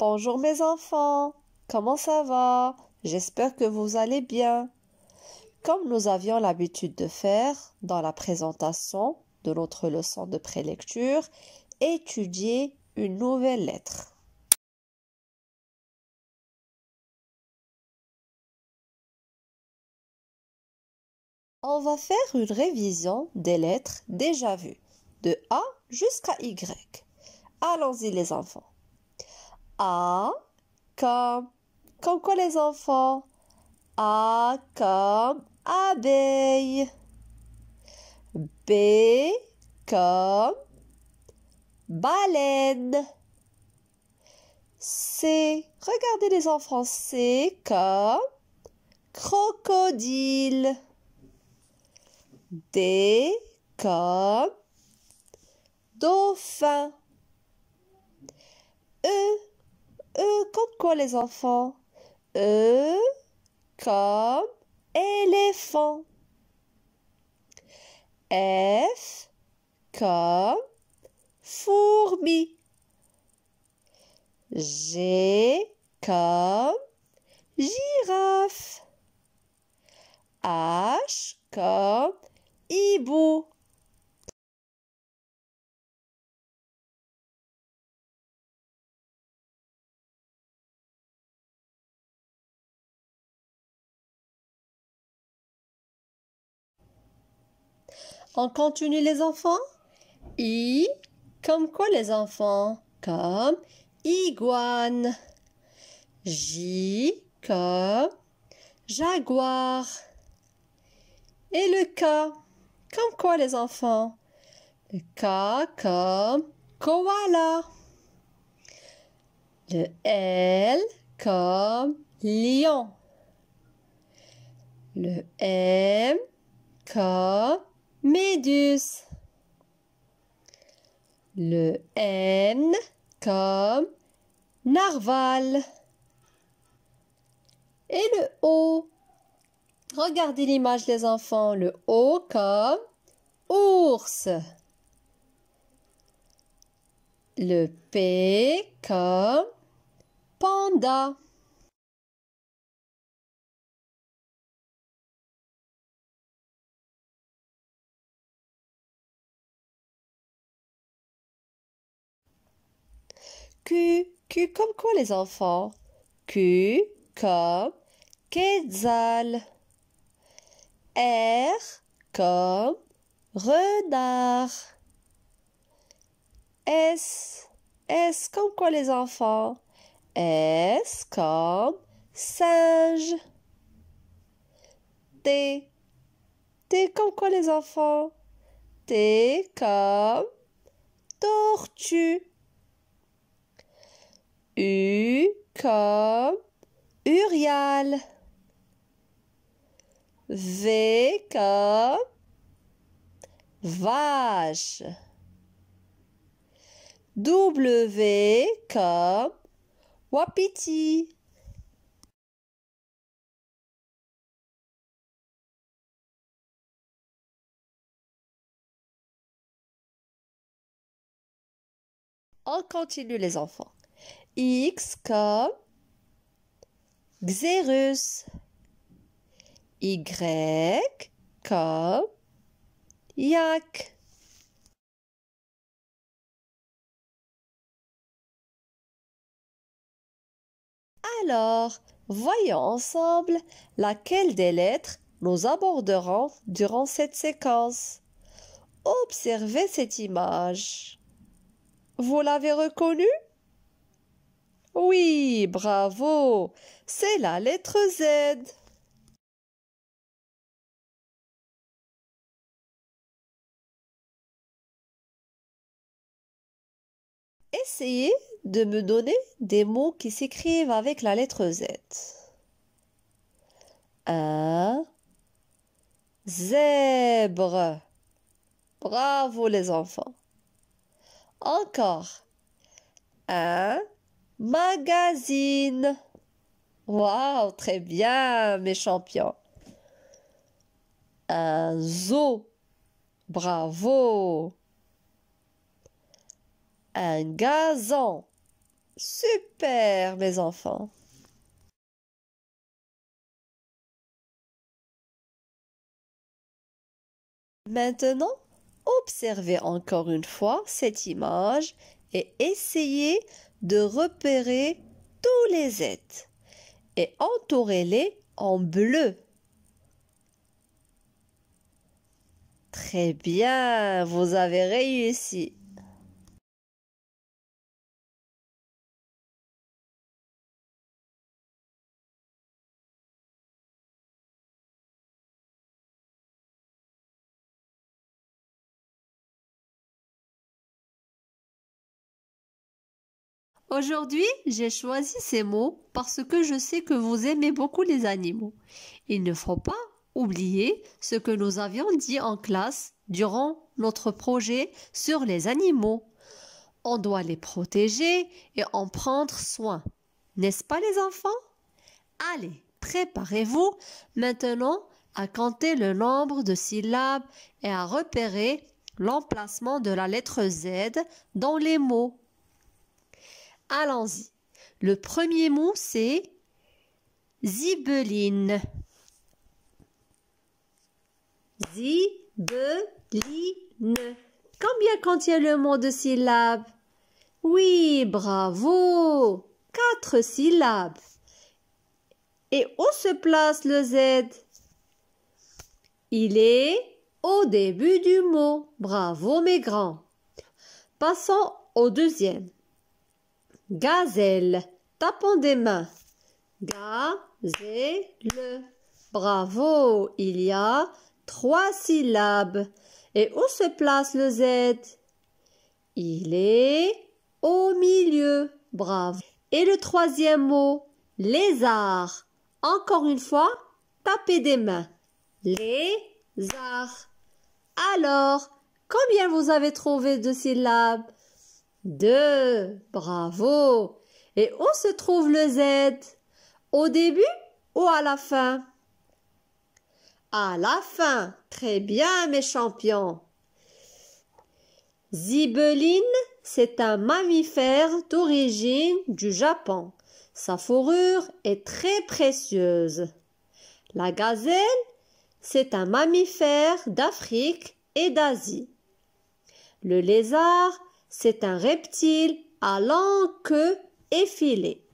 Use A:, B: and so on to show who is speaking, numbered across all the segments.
A: Bonjour mes enfants, comment ça va J'espère que vous allez bien. Comme nous avions l'habitude de faire dans la présentation de notre leçon de
B: prélecture, étudiez une nouvelle lettre. On va faire une révision des lettres déjà vues, de A
A: jusqu'à Y. Allons-y les enfants. A comme comme quoi les enfants A comme abeille. B comme baleine. C. Regardez les enfants. C comme crocodile. D comme dauphin. E E comme quoi les enfants E comme éléphant. F comme fourmi. G comme girafe.
B: H comme hibou. On continue les enfants
A: I comme quoi les enfants Comme iguane. J comme jaguar. Et le K comme quoi les enfants Le K comme koala. Le L comme lion. Le M comme Médus, Le N comme narval. Et le O. Regardez l'image les enfants. Le O comme ours.
B: Le P comme panda. Q, comme quoi les enfants
A: Q comme quetzal. R comme renard. S, S comme quoi les enfants S comme singe. T, T comme quoi les enfants T comme tortue. U comme Urial. V comme vache.
B: W comme wapiti. On continue les enfants. X comme
A: Xérus. Y
B: comme Yak. Alors, voyons ensemble laquelle des lettres nous
A: aborderons durant cette séquence. Observez cette image. Vous l'avez reconnue oui,
B: bravo. C'est la lettre Z. Essayez de me donner des mots qui s'écrivent
A: avec la lettre Z. Un zèbre. Bravo les enfants. Encore. Un Magazine. Waouh, très bien, mes champions. Un zoo. Bravo.
B: Un gazon. Super, mes enfants. Maintenant, observez encore une fois
A: cette image et essayez de repérer tous les êtres et entourez-les en bleu.
B: Très bien, vous avez réussi. Aujourd'hui, j'ai choisi ces
A: mots parce que je sais que vous aimez beaucoup les animaux. Il ne faut pas oublier ce que nous avions dit en classe durant notre projet sur les animaux. On doit les protéger et en prendre soin. N'est-ce pas les enfants Allez, préparez-vous maintenant à compter le nombre de syllabes et à repérer l'emplacement de la lettre Z dans les mots. Allons-y. Le premier mot, c'est zibeline. Zibeline. Combien contient le mot de syllabes Oui, bravo. Quatre syllabes. Et où se place le Z Il est au début du mot. Bravo mes grands. Passons au deuxième. Gazelle. Tapons des mains. Gazelle. Bravo, il y a trois syllabes. Et où se place le Z Il est au milieu. Bravo. Et le troisième mot, lézard. Encore une fois, tapez des mains. Lézard. Alors, combien vous avez trouvé de syllabes deux, Bravo. Et où se trouve le Z Au début ou à la fin À la fin. Très bien, mes champions. Zibeline, c'est un mammifère d'origine du Japon. Sa fourrure est très précieuse. La gazelle, c'est un mammifère d'Afrique et d'Asie. Le lézard,
B: c'est un reptile à longue queue effilée.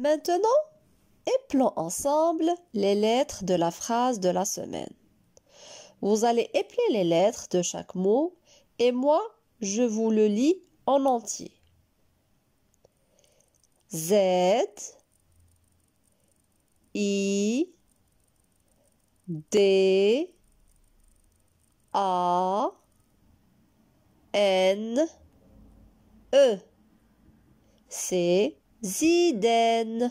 B: Maintenant, éplons ensemble les lettres de
A: la phrase de la semaine. Vous allez épeler les lettres de chaque mot et moi, je vous le lis en entier. Z I D A N E C'est Ziden.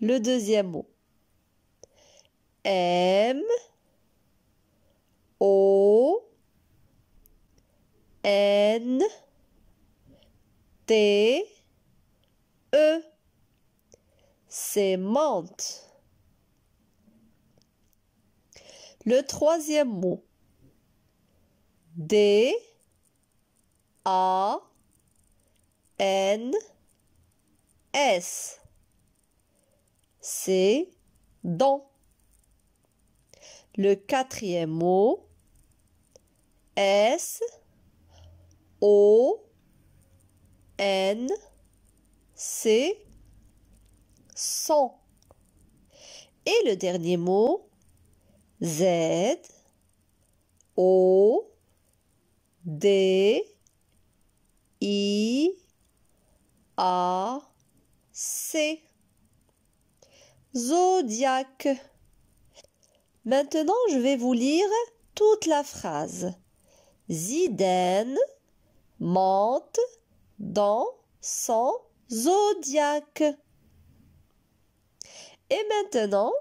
A: Le deuxième mot. M O N T E. C'est menthe. Le troisième mot. D. A. N. S. C'est dents. Le quatrième mot. S. O. N. C, son Et le dernier mot, Z, O, D, I, A, C. Zodiaque. Maintenant, je vais vous lire toute la phrase. Zidane monte dans son zodiaque. Et maintenant,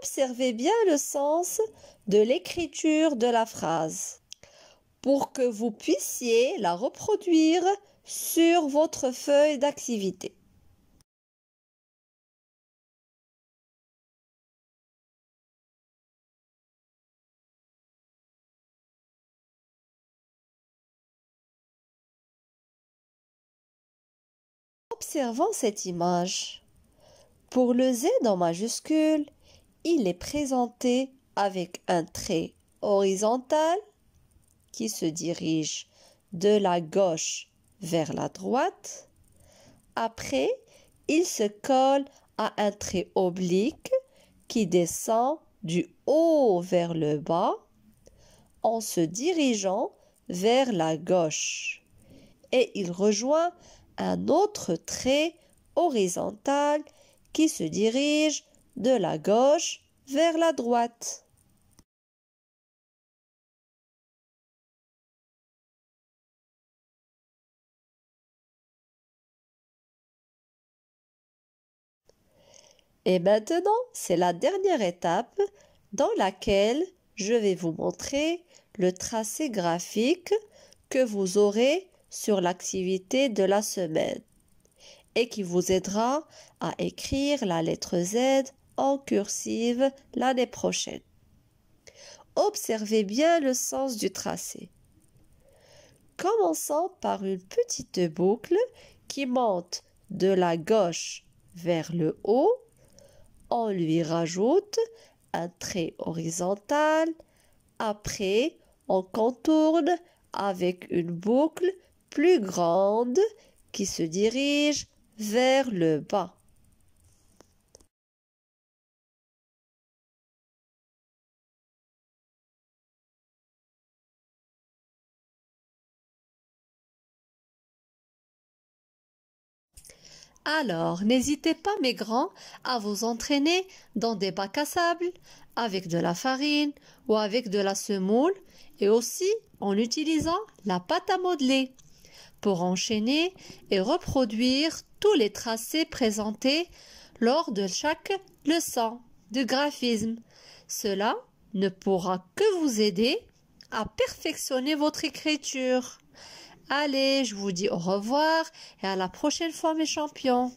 A: observez bien le sens de l'écriture de la phrase
B: pour que vous puissiez la reproduire sur votre feuille d'activité. Observons cette image. Pour le Z en majuscule,
A: il est présenté avec un trait horizontal qui se dirige de la gauche vers la droite. Après, il se colle à un trait oblique qui descend du haut vers le bas en se dirigeant vers la gauche. Et il rejoint un autre trait horizontal qui se dirige de la gauche
B: vers la droite. Et maintenant, c'est la dernière
A: étape dans laquelle je vais vous montrer le tracé graphique que vous aurez sur l'activité de la semaine et qui vous aidera à écrire la lettre Z en cursive l'année prochaine. Observez bien le sens du tracé. Commençons par une petite boucle qui monte de la gauche vers le haut. On lui rajoute un trait horizontal. Après, on contourne avec une boucle plus grande qui se dirige
B: vers le bas. Alors, n'hésitez pas, mes grands, à vous entraîner dans des bacs
A: à sable, avec de la farine ou avec de la semoule, et aussi en utilisant la pâte à modeler pour enchaîner et reproduire tous les tracés présentés lors de chaque leçon de graphisme. Cela ne pourra que vous aider à perfectionner votre écriture. Allez, je vous dis au revoir et à la prochaine fois
B: mes champions.